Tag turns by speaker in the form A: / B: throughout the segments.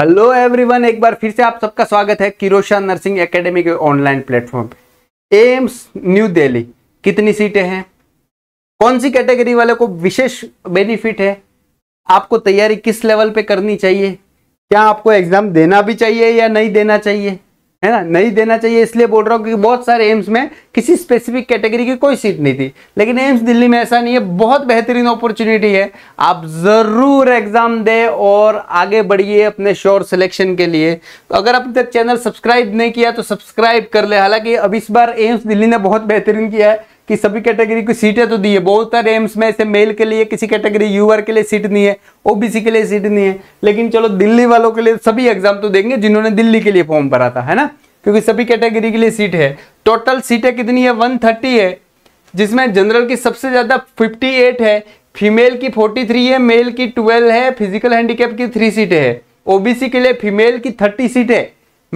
A: hello everyone एक बार फिर से आप सबका स्वागत है किरोशा नर्सिंग एकेडमी के ऑनलाइन प्लेटफॉर्म पे एम्स न्यू दिल्ली कितनी सीटें हैं कौन सी कैटेगरी वाले को विशेष बेनिफिट है आपको तैयारी किस लेवल पे करनी चाहिए क्या आपको एग्जाम देना भी चाहिए या नहीं देना चाहिए है ना नहीं देना चाहिए इसलिए बोल रहा हूँ क्योंकि बहुत सारे एम्स में किसी स्पेसिफिक कैटेगरी की कोई सीट नहीं थी लेकिन एम्स दिल्ली में ऐसा नहीं है बहुत बेहतरीन अपॉर्चुनिटी है आप ज़रूर एग्ज़ाम दें और आगे बढ़िए अपने श्योर सिलेक्शन के लिए तो अगर अब तक चैनल सब्सक्राइब नहीं किया तो सब्सक्राइब कर ले हालांकि अब इस बार एम्स दिल्ली ने बहुत बेहतरीन किया है कि सभी कैटेगरी की सीटें तो दी है बहुत सारे एम्स में ऐसे मेल के लिए किसी कैटेगरी यूआर के लिए सीट नहीं है ओबीसी के लिए सीट नहीं है लेकिन चलो दिल्ली वालों के लिए सभी एग्जाम तो देंगे जिन्होंने दिल्ली के लिए फॉर्म भरा था है ना क्योंकि सभी कैटेगरी के लिए सीट है टोटल सीटें कितनी है वन है जिसमें जनरल की सबसे ज़्यादा फिफ्टी है फीमेल की फोर्टी है मेल की ट्वेल्व है फिजिकल हैंडीकेप की थ्री सीटें है ओबीसी के लिए फीमेल की थर्टी सीट है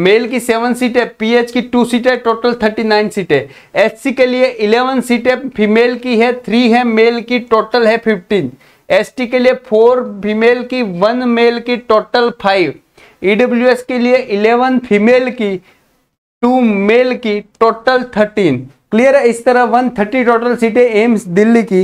A: मेल की सेवन सीटें पी की टू सीटें टोटल थर्टी नाइन सीटें सी के लिए इलेवन सीटें फीमेल की है थ्री है मेल की टोटल है फिफ्टीन एस के लिए फोर फीमेल की वन मेल की टोटल फाइव ईडब्ल्यूएस के लिए इलेवन फीमेल की टू मेल की टोटल थर्टीन क्लियर है इस तरह वन थर्टी टोटल सीटें एम्स दिल्ली की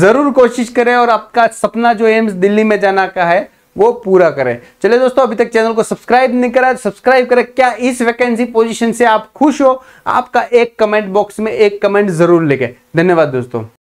A: ज़रूर कोशिश करें और आपका सपना जो एम्स दिल्ली में जाना का है वो पूरा करें चले दोस्तों अभी तक चैनल को सब्सक्राइब नहीं करा तो सब्सक्राइब करें क्या इस वैकेंसी पोजीशन से आप खुश हो आपका एक कमेंट बॉक्स में एक कमेंट जरूर लिखे धन्यवाद दोस्तों